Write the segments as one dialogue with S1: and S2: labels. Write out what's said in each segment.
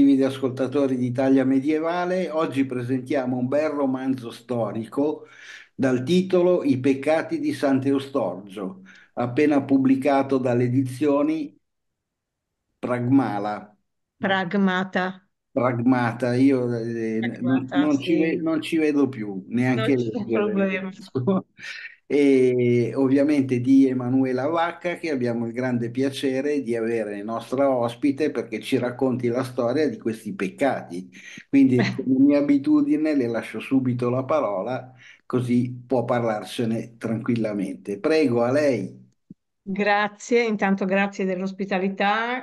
S1: motivi ascoltatori d'Italia Medievale, oggi presentiamo un bel romanzo storico dal titolo I peccati di Sant'Eustorgio, appena pubblicato dalle edizioni Pragmala.
S2: Pragmata.
S1: Pragmata, io eh, Pragmata, non, non, sì. ci, non, ci, vedo più, neanche non leggere. e ovviamente di Emanuela Vacca che abbiamo il grande piacere di avere nostra ospite perché ci racconti la storia di questi peccati. Quindi come mia abitudine le lascio subito la parola così può parlarcene tranquillamente. Prego a lei.
S2: Grazie, intanto grazie dell'ospitalità,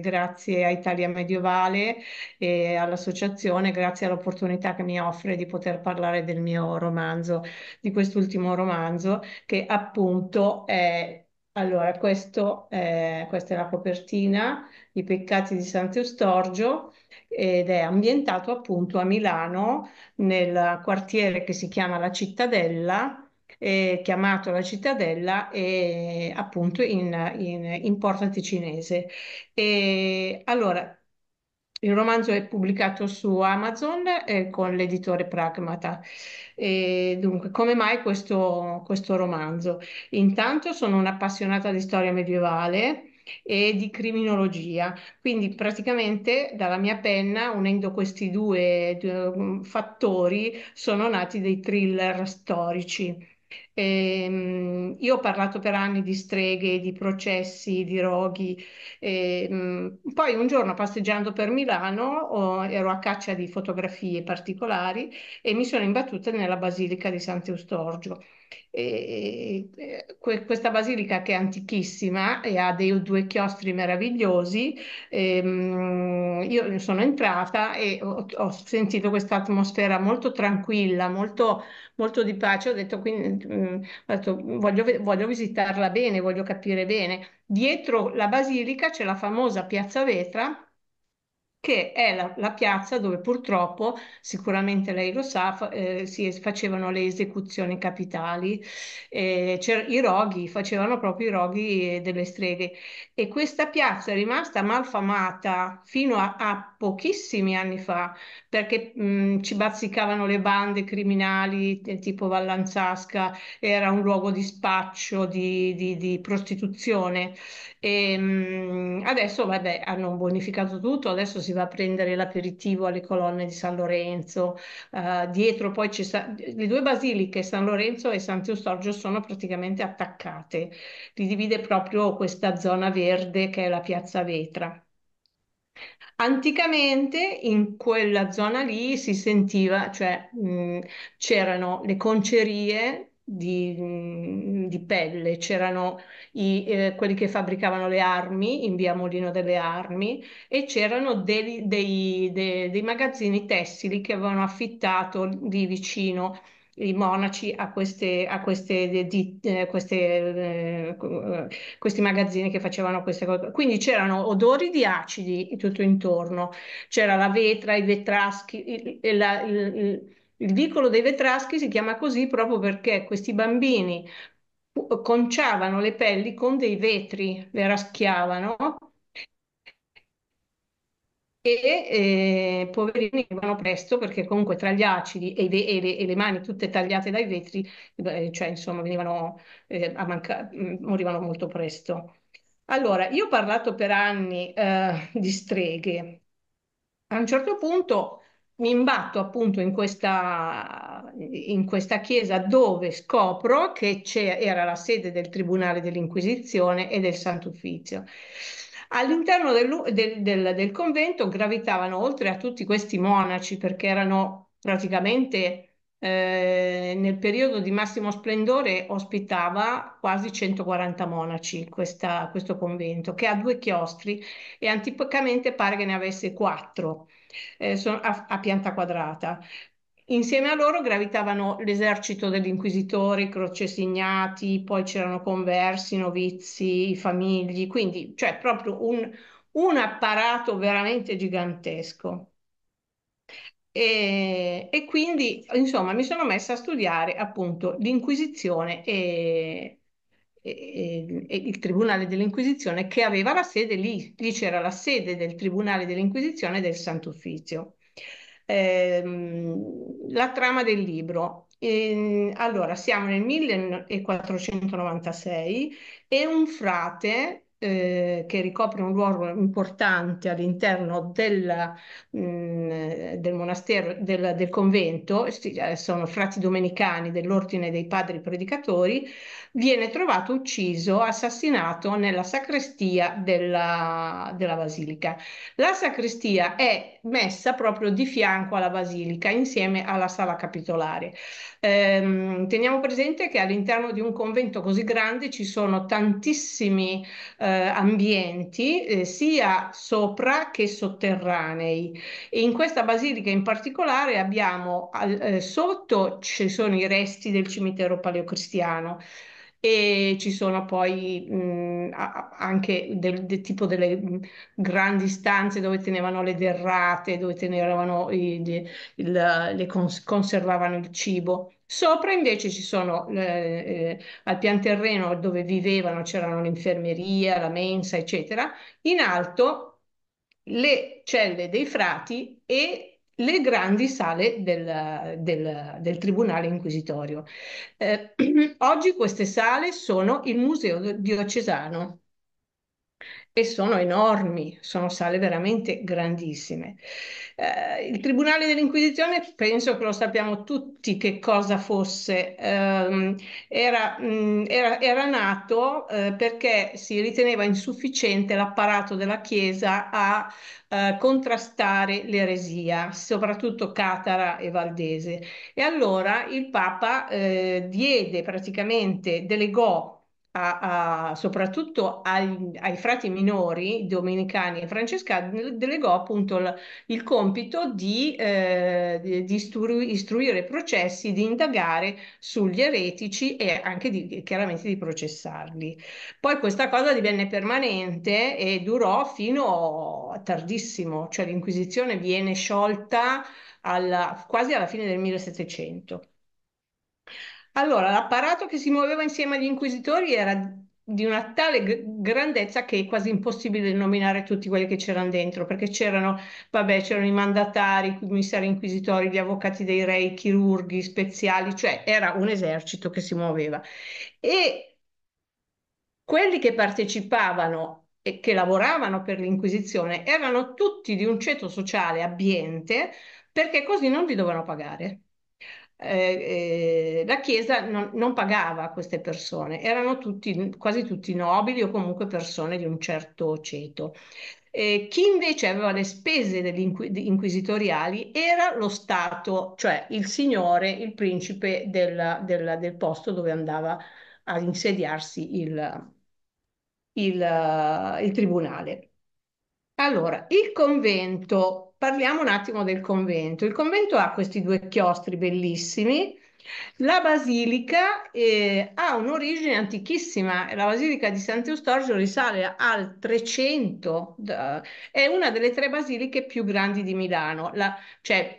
S2: grazie a Italia Medievale e all'associazione, grazie all'opportunità che mi offre di poter parlare del mio romanzo, di quest'ultimo romanzo che appunto è, allora questo, è, eh, questa è la copertina, I peccati di Sant'Eustorgio ed è ambientato appunto a Milano nel quartiere che si chiama La Cittadella eh, chiamato la cittadella eh, appunto in, in, in Porta Ticinese. E, allora, il romanzo è pubblicato su Amazon eh, con l'editore Pragmata. E dunque, come mai questo, questo romanzo? Intanto sono un'appassionata di storia medievale e di criminologia. Quindi praticamente dalla mia penna, unendo questi due, due mm, fattori, sono nati dei thriller storici. Eh, io ho parlato per anni di streghe, di processi, di roghi. Eh, poi un giorno passeggiando per Milano oh, ero a caccia di fotografie particolari e mi sono imbattuta nella Basilica di Sant'Eustorgio questa basilica che è antichissima e ha dei due chiostri meravigliosi, e, ehm, io sono entrata e ho, ho sentito questa atmosfera molto tranquilla, molto, molto di pace. Ho detto, quindi, mh, mm, ho detto voglio, voglio visitarla bene, voglio capire bene. Dietro la basilica c'è la famosa piazza Vetra che è la, la piazza dove purtroppo, sicuramente lei lo sa, fa, eh, si facevano le esecuzioni capitali, eh, i roghi, facevano proprio i roghi eh, delle streghe. E questa piazza è rimasta malfamata fino a, a pochissimi anni fa, perché mh, mhmm, ci bazzicavano le bande criminali eh, tipo Vallanzasca, era un luogo di spaccio, di, di, di prostituzione. E, mh, mhmm, adesso, vabbè, hanno bonificato tutto, adesso si va a prendere l'aperitivo alle colonne di San Lorenzo. Uh, dietro poi ci sta... le due basiliche, San Lorenzo e Sant'Eustorgio, sono praticamente attaccate. Li divide proprio questa zona verde che è la piazza Vetra. Anticamente in quella zona lì si sentiva, cioè mh, c'erano le concerie di, di pelle, c'erano i, eh, quelli che fabbricavano le armi in via Molino delle Armi e c'erano dei, dei, dei, dei magazzini tessili che avevano affittato lì vicino i monaci a, queste, a queste, di, eh, queste, eh, questi magazzini che facevano queste cose. Quindi c'erano odori di acidi tutto intorno, c'era la vetra, i vetraschi, il, la, il, il vicolo dei vetraschi si chiama così proprio perché questi bambini conciavano le pelli con dei vetri, le raschiavano e eh, poverini vanno presto perché comunque tra gli acidi e, ve- e, le-, e le, mani tutte tagliate dai vetri, eh, cioè insomma venivano, eh, a mancare, mm, morivano molto presto. Allora, io ho parlato per anni eh, di streghe. A un certo punto mi imbatto appunto in questa, in questa chiesa dove scopro che era la sede del Tribunale dell'Inquisizione e del Sant'Uffizio. All'interno del, del, del, del convento gravitavano, oltre a tutti questi monaci, perché erano praticamente... Eh, nel periodo di massimo splendore ospitava quasi 140 monaci questa, questo convento, che ha due chiostri e antipicamente pare che ne avesse quattro eh, so, a, a, pianta quadrata. Insieme a loro gravitavano l'esercito degli inquisitori, croce crocesignati, poi c'erano conversi, novizi, famigli, quindi cioè proprio un, un apparato veramente gigantesco. E, e, quindi, insomma, mi sono messa a studiare appunto l'Inquisizione e, e, e, il Tribunale dell'Inquisizione che aveva la sede lì, lì c'era la sede del Tribunale dell'Inquisizione del Sant'Uffizio. Ehm, la trama del libro. E, ehm, allora, siamo nel 1496 e un frate eh, che ricopre un ruolo importante all'interno del, mm, del monastero, del, del convento, eh, sono frati domenicani dell'ordine dei padri predicatori, viene trovato ucciso, assassinato nella sacrestia della, della basilica. La sacrestia è messa proprio di fianco alla basilica, insieme alla sala capitolare. Ehm, teniamo presente che all'interno di un convento così grande ci sono tantissimi eh, ambienti, eh, sia sopra che sotterranei. E in questa basilica in particolare abbiamo al, eh, sotto ci sono i resti del cimitero paleocristiano e ci sono poi mh, anche del, del, tipo delle grandi stanze dove tenevano le derrate, dove tenevano i, de, il, le cons- conservavano il cibo. Sopra invece ci sono eh, eh, al pian terreno dove vivevano c'erano l'infermeria, la mensa, eccetera. In alto le celle dei frati e le grandi sale del, del, del Tribunale Inquisitorio. Eh, oggi queste sale sono il Museo Diocesano e sono enormi, sono sale veramente grandissime. Eh, il Tribunale dell'Inquisizione, penso che lo sappiamo tutti che cosa fosse, eh, era, mh, mm, era, era, nato eh, perché si riteneva insufficiente l'apparato della Chiesa a eh, contrastare l'eresia, soprattutto catara e valdese. E allora il Papa eh, diede praticamente, delegò a, a, soprattutto ai, ai, frati minori domenicani e francescani, delegò appunto il, il compito di, eh, di istru- istruire processi, di indagare sugli eretici e anche di, chiaramente di processarli. Poi questa cosa divenne permanente e durò fino a tardissimo, cioè l'Inquisizione viene sciolta alla, quasi alla fine del 1700. Allora, l'apparato che si muoveva insieme agli inquisitori era di una tale g- grandezza che è quasi impossibile nominare tutti quelli che c'erano dentro, perché c'erano, vabbè, c'erano i mandatari, i commissari inquisitori, gli avvocati dei re, i chirurghi speziali, cioè era un esercito che si muoveva. E quelli che partecipavano e che lavoravano per l'Inquisizione erano tutti di un ceto sociale abbiente, perché così non vi dovevano pagare. Eh, eh, la Chiesa non, non, pagava queste persone, erano tutti, quasi tutti nobili o comunque persone di un certo ceto. Eh, chi invece aveva le spese inquisitoriali era lo Stato, cioè il signore, il principe del, del, del posto dove andava a insediarsi il, il, eh, il tribunale. Allora, il convento parliamo un attimo del convento. Il convento ha questi due chiostri bellissimi. La basilica eh, ha un'origine antichissima, la basilica di Sant'Eustorgio risale al 300, è una delle tre basiliche più grandi di Milano, c'è cioè,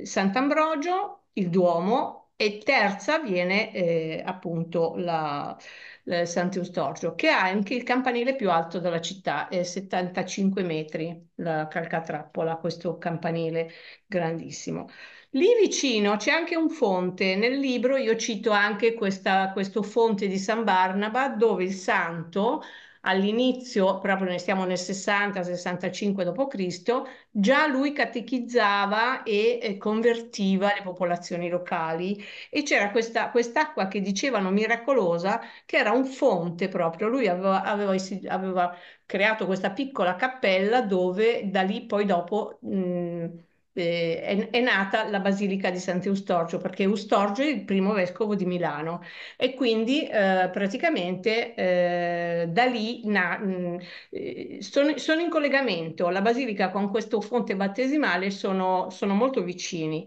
S2: eh, Sant'Ambrogio, il Duomo e terza viene eh, appunto la, la Sant'Eustorgio, che ha anche il campanile più alto della città, è 75 metri la calcatrappola, questo campanile grandissimo. Lì vicino c'è anche un fonte, nel libro io cito anche questa, questo fonte di San Barnaba dove il santo all'inizio, proprio ne stiamo nel 60-65 d.C., già lui catechizzava e convertiva le popolazioni locali e c'era questa, quest'acqua che dicevano miracolosa, che era un fonte proprio, lui aveva, aveva, aveva creato questa piccola cappella dove da lì poi dopo... Mh, eh, è, è, nata la Basilica di Sant'Eustorgio, perché Eustorgio è il primo vescovo di Milano e quindi eh, praticamente eh, da lì na, mh, eh, sono, sono, in collegamento, la Basilica con questo fonte battesimale sono, sono molto vicini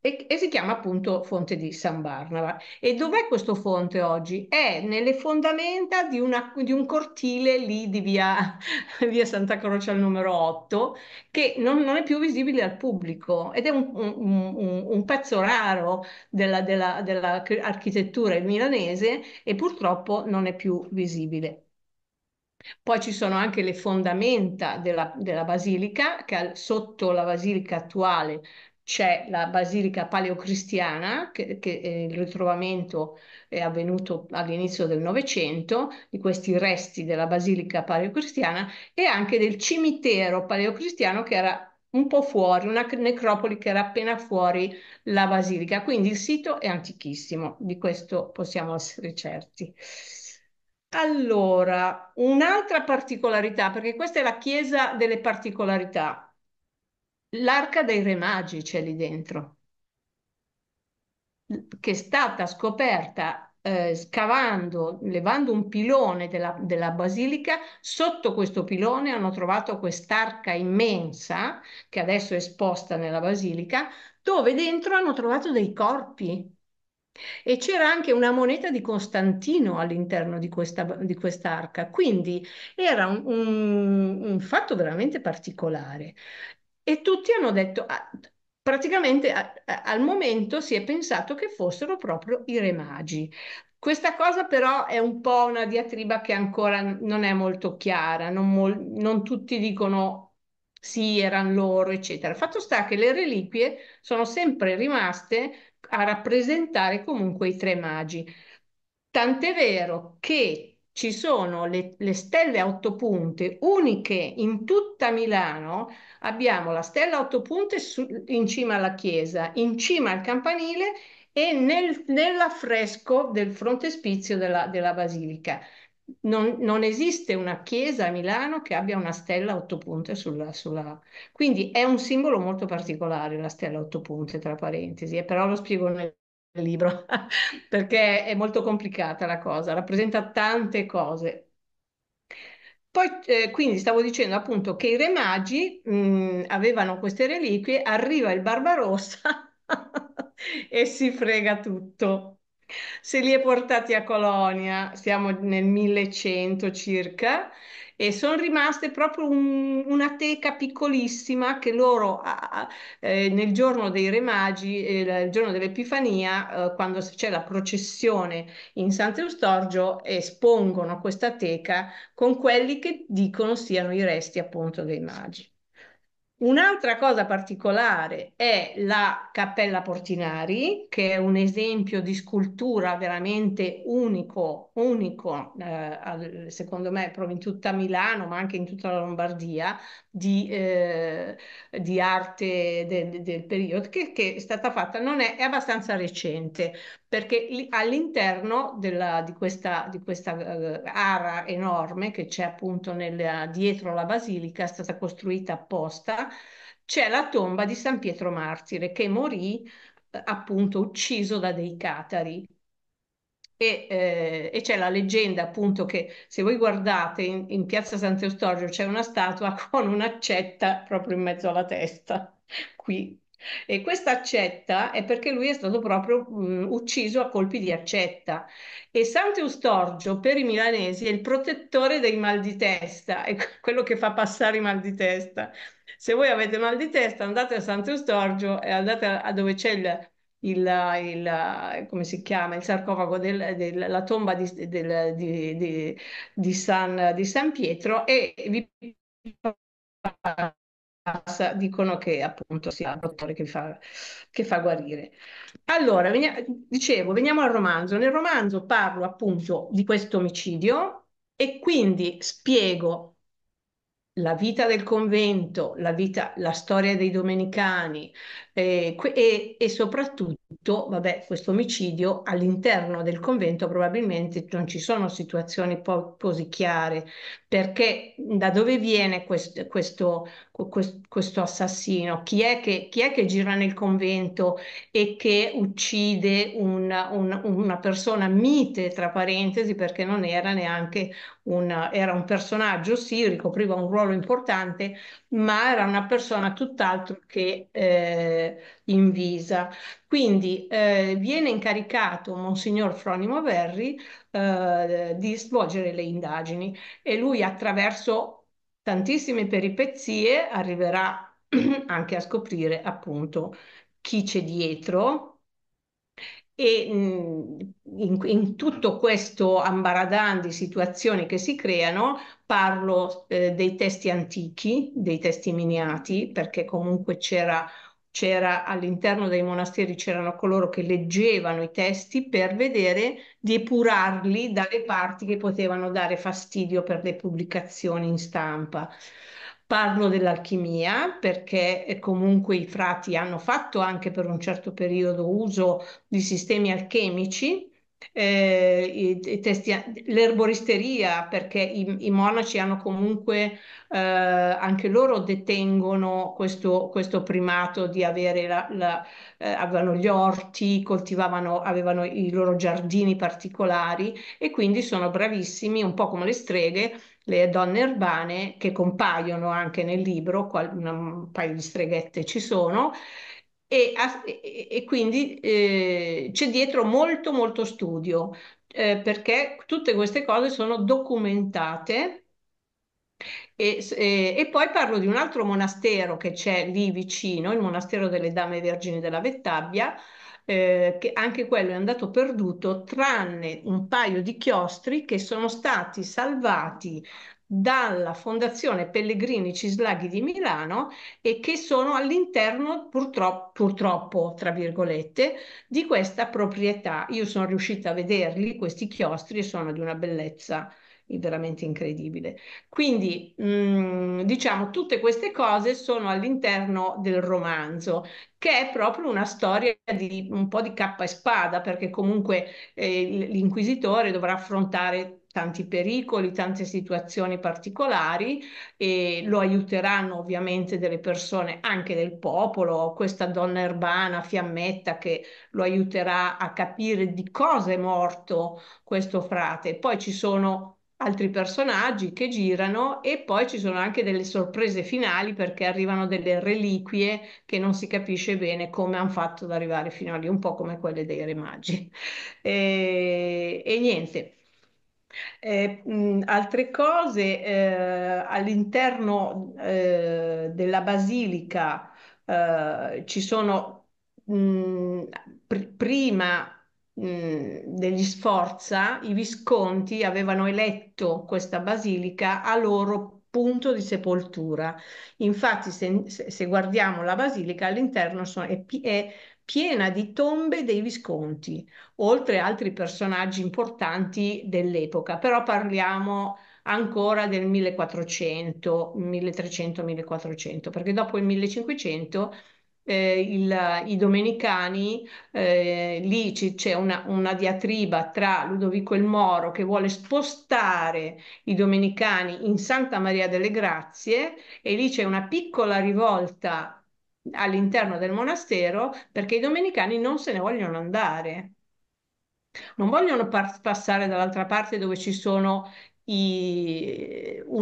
S2: e, e, si chiama appunto Fonte di San Barnaba. E dov'è questo fonte oggi? È nelle fondamenta di, una, di un cortile lì di via, via, Santa Croce al numero 8 che non, non, è più visibile al pubblico ed è un, un, un, un pezzo raro dell'architettura della, della milanese e purtroppo non è più visibile. Poi ci sono anche le fondamenta della, della basilica, che sotto la basilica attuale c'è la basilica paleocristiana, che, che eh, il ritrovamento è avvenuto all'inizio del Novecento, di questi resti della basilica paleocristiana e anche del cimitero paleocristiano che era un po' fuori, una necropoli che era appena fuori la basilica. Quindi il sito è antichissimo, di questo possiamo essere certi. Allora, un'altra particolarità, perché questa è la chiesa delle particolarità, l'arca dei re magi c'è lì dentro, che è stata scoperta eh, scavando, levando un pilone della, della, basilica, sotto questo pilone hanno trovato quest'arca immensa, che adesso è esposta nella basilica, dove dentro hanno trovato dei corpi. E c'era anche una moneta di Costantino all'interno di, questa, di quest'arca, quindi era un, un, un fatto veramente particolare e tutti hanno detto, ah, praticamente ah, ah, al momento si è pensato che fossero proprio i re magi. Questa cosa però è un po' una diatriba che ancora non è molto chiara, non, mol- non tutti dicono sì, erano loro, eccetera. Fatto sta che le reliquie sono sempre rimaste a rappresentare comunque i tre magi. Tant'è vero che ci sono le, le stelle a otto punte uniche in tutta Milano. Abbiamo la stella a otto punte su, in cima alla chiesa, in cima al campanile e nel, nell'affresco del frontespizio della, della basilica. Non, non, esiste una chiesa a Milano che abbia una stella a otto punte sulla, sulla, Quindi è un simbolo molto particolare la stella a otto punte, tra parentesi, eh, però lo spiego nel libro perché è molto complicata la cosa, rappresenta tante cose. Poi, eh, quindi stavo dicendo appunto che i re magi mh, mm, avevano queste reliquie, arriva il Barbarossa e si frega tutto. Se li è portati a Colonia, siamo nel 1100 circa, e sono rimaste proprio un, una teca piccolissima che loro eh, nel giorno dei Re Magi, eh, il giorno dell'Epifania, eh, quando c'è la processione in Sant'Eustorgio, espongono questa teca con quelli che dicono siano i resti appunto dei magi. Un'altra cosa particolare è la Cappella Portinari, che è un esempio di scultura veramente unico, unico eh, secondo me proprio in tutta Milano, ma anche in tutta la Lombardia, di, eh, di arte del, del periodo che, che, è stata fatta, non è, è abbastanza recente perché all'interno di questa, di questa uh, ara enorme che c'è appunto nel, dietro la basilica è stata costruita apposta c'è la tomba di San Pietro Martire che morì eh, appunto ucciso da dei catari e, eh, e, c'è la leggenda appunto che se voi guardate in, in piazza Sant'Eustorgio c'è una statua con un'accetta proprio in mezzo alla testa, qui. E questa accetta è perché lui è stato proprio mh, mm, ucciso a colpi di accetta. E Sant'Eustorgio per i milanesi è il protettore dei mal di testa, è quello che fa passare i mal di testa. Se voi avete mal di testa andate a Sant'Eustorgio e andate a, a dove c'è il il, il, come si chiama, il sarcofago della tomba di, del, di, di, di, San, di San Pietro e vi dicono che appunto sia il dottore che fa, che fa guarire. Allora, venia, dicevo, veniamo al romanzo. Nel romanzo parlo appunto di questo omicidio e quindi spiego la vita del convento, la, vita, la storia dei domenicani, eh, e, e, soprattutto, vabbè, questo omicidio all'interno del convento probabilmente non ci sono situazioni po- così chiare, perché da dove viene quest- questo, quest- questo, assassino? Chi è, che, chi è, che, gira nel convento e che uccide una, un, una persona mite, tra parentesi, perché non era neanche una, era un personaggio, sì, ricopriva un ruolo importante, ma era una persona tutt'altro che eh, in visa. Quindi eh, viene incaricato Monsignor Fronimo Verri eh, di svolgere le indagini e lui attraverso tantissime peripezie arriverà anche a scoprire appunto chi c'è dietro e mm, in, in, tutto questo ambaradan di situazioni che si creano parlo eh, dei testi antichi, dei testi miniati, perché comunque c'era c'era all'interno dei monasteri c'erano coloro che leggevano i testi per vedere di epurarli dalle parti che potevano dare fastidio per le pubblicazioni in stampa. Parlo dell'alchimia perché eh, comunque i frati hanno fatto anche per un certo periodo uso di sistemi alchemici eh, i, i testi, l'erboristeria, perché i, i monaci hanno comunque, eh, anche loro detengono questo, questo primato di avere la, la eh, avevano gli orti, coltivavano, avevano i loro giardini particolari e quindi sono bravissimi, un po' come le streghe, le donne urbane che compaiono anche nel libro, qual- un paio di streghette ci sono, e, e quindi eh, c'è dietro molto molto studio eh, perché tutte queste cose sono documentate e, e, e, poi parlo di un altro monastero che c'è lì vicino, il monastero delle Dame Vergini della Vettabbia, eh, che anche quello è andato perduto, tranne un paio di chiostri che sono stati salvati dalla Fondazione Pellegrini Cislaghi di Milano e che sono all'interno purtroppo, purtroppo, tra virgolette, di questa proprietà. Io sono riuscita a vederli, questi chiostri sono di una bellezza veramente incredibile. Quindi, mh, mm, diciamo, tutte queste cose sono all'interno del romanzo, che è proprio una storia di un po' di cappa e spada, perché comunque eh, l'inquisitore dovrà affrontare tanti pericoli, tante situazioni particolari e lo aiuteranno ovviamente delle persone, anche del popolo, questa donna urbana, fiammetta, che lo aiuterà a capire di cosa è morto questo frate. Poi ci sono altri personaggi che girano e poi ci sono anche delle sorprese finali perché arrivano delle reliquie che non si capisce bene come hanno fatto ad arrivare fino a lì, un po' come quelle dei Re Magi. E, e niente, eh, mh, altre cose, eh, all'interno eh, della basilica eh, ci sono mh, pr- prima degli Sforza, i Visconti avevano eletto questa basilica a loro punto di sepoltura. Infatti, se, se guardiamo la basilica all'interno sono, è, è piena di tombe dei Visconti, oltre altri personaggi importanti dell'epoca, però parliamo ancora del 1400, 1300, 1400, perché dopo il 1500 eh, il, i domenicani, eh, lì c'è una, una, diatriba tra Ludovico il Moro che vuole spostare i domenicani in Santa Maria delle Grazie e lì c'è una piccola rivolta all'interno del monastero perché i domenicani non se ne vogliono andare. Non vogliono passare dall'altra parte dove ci sono i,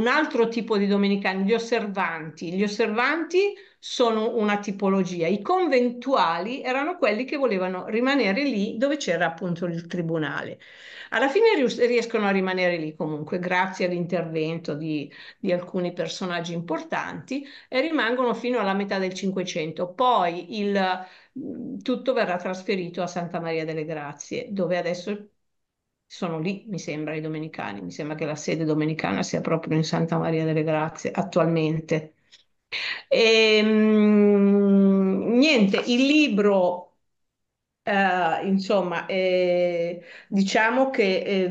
S2: un altro tipo di domenicani, gli osservanti. Gli osservanti sono una tipologia, i conventuali erano quelli che volevano rimanere lì dove c'era appunto il tribunale. Alla fine riescono a rimanere lì comunque grazie all'intervento di, di alcuni personaggi importanti e rimangono fino alla metà del Cinquecento. Poi il, tutto verrà trasferito a Santa Maria delle Grazie, dove adesso sono lì, mi sembra, i domenicani, mi sembra che la sede domenicana sia proprio in Santa Maria delle Grazie attualmente. E, ehm, niente, il libro, eh, insomma, eh, diciamo che... Eh,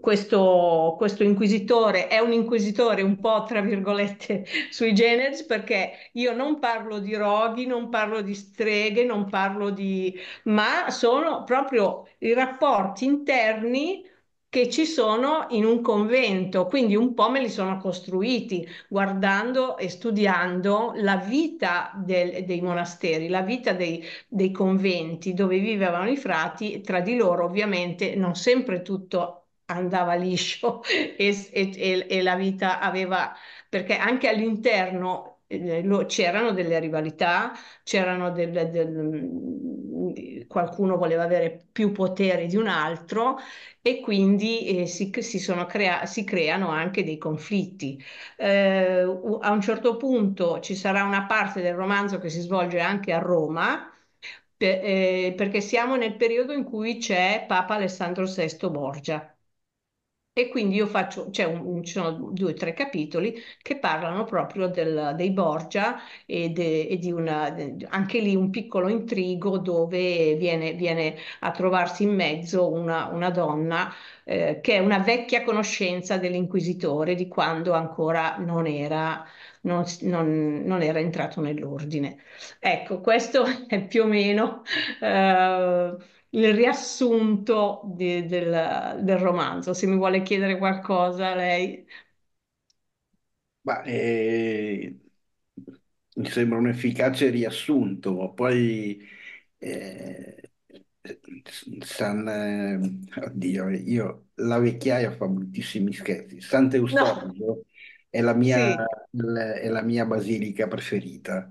S2: questo, questo, inquisitore è un inquisitore un po' tra virgolette sui generis perché io non parlo di roghi, non parlo di streghe, non parlo di... ma sono proprio i rapporti interni che ci sono in un convento, quindi un po' me li sono costruiti guardando e studiando la vita del, dei monasteri, la vita dei, dei conventi dove vivevano i frati, tra di loro ovviamente non sempre tutto andava liscio e, e, e, la vita aveva, perché anche all'interno eh, c'erano delle rivalità, c'erano delle, del, mm, qualcuno voleva avere più potere di un altro e quindi eh, si, si, crea, si, creano anche dei conflitti. Eh, a un certo punto ci sarà una parte del romanzo che si svolge anche a Roma. Per, eh, perché siamo nel periodo in cui c'è Papa Alessandro VI Borgia, e quindi io faccio, c'è un, ci sono due o tre capitoli che parlano proprio del, dei Borgia e, de, e di una, anche lì un piccolo intrigo dove viene, viene a trovarsi in mezzo una, una donna eh, che è una vecchia conoscenza dell'inquisitore di quando ancora non era, non, non, non era entrato nell'ordine. Ecco, questo è più o meno... Eh, il riassunto di, del, del romanzo. Se mi vuole chiedere qualcosa, lei.
S1: Ma, eh, mi sembra un efficace riassunto, poi eh, San, eh, oddio, io la vecchiaia fa bruttissimi scherzi. Sant'Eustachio è la mia, sì. è la mia basilica preferita.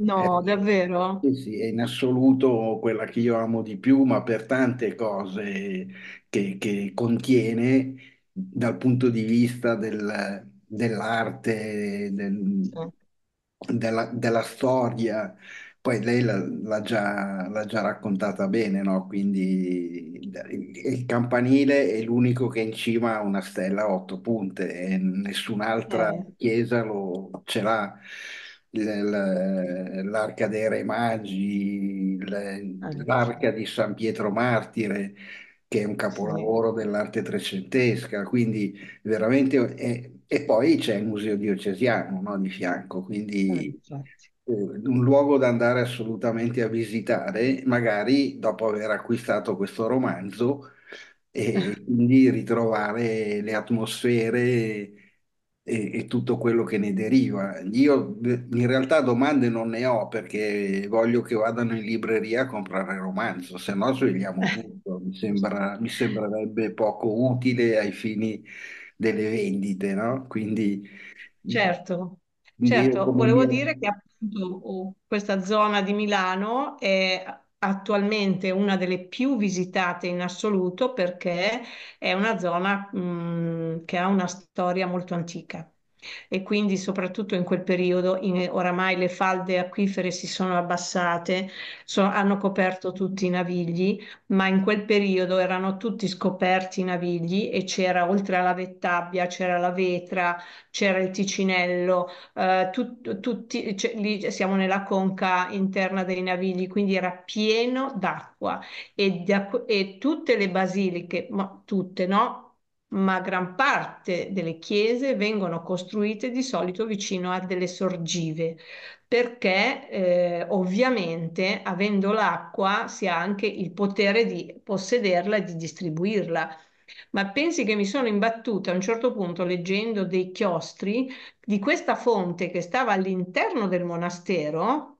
S1: No, eh, davvero? Sì, sì, è in assoluto quella che io amo di più, ma per tante cose che, che contiene dal punto di vista del- dell'arte, del- della, della storia. Poi lei l'ha già, l'ha già raccontata bene, no? Quindi il campanile è l'unico che in cima ha una stella a otto punte e nessun'altra eh. chiesa lo ce l'ha l'arca dei Re Magi, l'arca di San Pietro Martire, che è un capolavoro dell'arte trecentesca, quindi veramente... È, e poi c'è il Museo Diocesiano, no, di fianco, quindi ah, eh, un luogo da andare assolutamente a visitare, magari dopo aver acquistato questo romanzo, e quindi ritrovare le atmosfere e, e, tutto quello che ne deriva. Io in realtà domande non ne ho perché voglio che vadano in libreria a comprare il romanzo, se no svegliamo eh. tutto, mi sembra, mi sembrerebbe poco utile ai fini delle vendite, no? Quindi...
S2: Certo,
S1: certo, volevo dire
S2: che appunto oh, questa zona di Milano è attualmente una delle più visitate in assoluto perché è una zona mh, mhmm, che ha una storia molto antica e quindi soprattutto in quel periodo in, oramai le falde acquifere si sono abbassate, so, hanno coperto tutti i navigli, ma in quel periodo erano tutti scoperti i navigli e c'era oltre alla Vettabbia, c'era la Vetra, c'era il Ticinello, eh, tut, tutti, cioè, lì siamo nella conca interna dei navigli, quindi era pieno d'acqua e, e tutte le basiliche, ma tutte no? ma gran parte delle chiese vengono costruite di solito vicino a delle sorgive, perché eh, ovviamente avendo l'acqua si ha anche il potere di possederla e di distribuirla. Ma pensi che mi sono imbattuta a un certo punto leggendo dei chiostri di questa fonte che stava all'interno del monastero,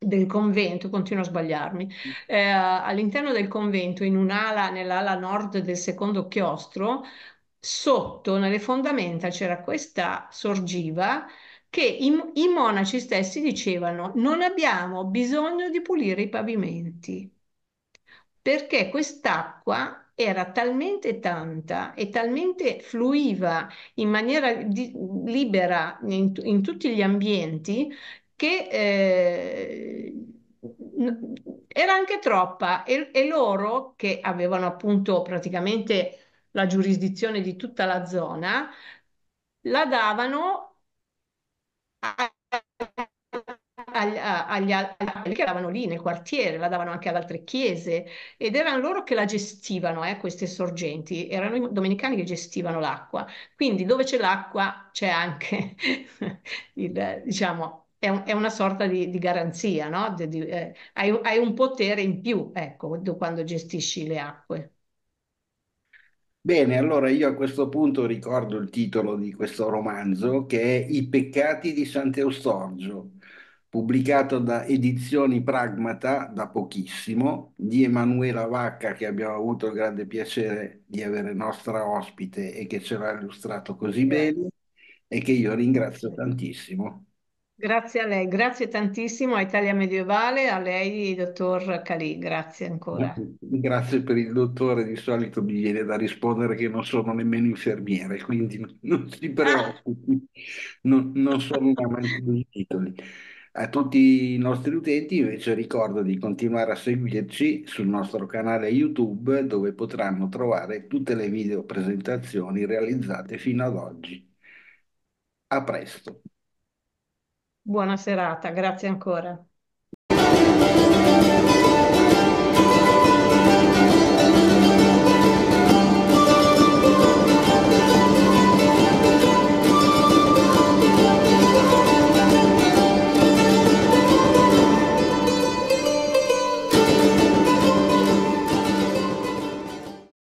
S2: del convento, continuo a sbagliarmi, eh, all'interno del convento, in un'ala, nell'ala nord del secondo chiostro, sotto nelle fondamenta c'era questa sorgiva che i, i monaci stessi dicevano non abbiamo bisogno di pulire i pavimenti perché quest'acqua era talmente tanta e talmente fluiva in maniera di, libera in, in, tutti gli ambienti che eh, era anche troppa e, e, loro che avevano appunto praticamente la giurisdizione di tutta la zona la davano agli, agli, agli che davano lì nel quartiere, la davano anche ad altre chiese ed erano loro che la gestivano, eh, queste sorgenti, erano i domenicani che gestivano l'acqua. Quindi dove c'è l'acqua c'è anche il, diciamo, è, un, è una sorta di, di garanzia, no? di, di, eh, hai, hai, un potere in più, ecco, quando gestisci le acque.
S1: Bene, allora io a questo punto ricordo il titolo di questo romanzo che è I peccati di Sant'Eustorgio, pubblicato da Edizioni Pragmata da pochissimo, di Emanuela Vacca che abbiamo avuto il grande piacere di avere nostra ospite e che ce l'ha illustrato così bene e che io ringrazio tantissimo.
S2: Grazie a lei, grazie tantissimo a Italia Medievale, a lei, dottor Cali, grazie ancora.
S1: Grazie per il dottore, di solito mi viene da rispondere che non sono nemmeno infermiere, quindi non si ah. preoccupi, non, non sono un amante dei titoli. A tutti i nostri utenti invece ricordo di continuare a seguirci sul nostro canale YouTube dove potranno trovare tutte le video presentazioni realizzate fino ad oggi. A presto!
S2: Buona serata, grazie ancora.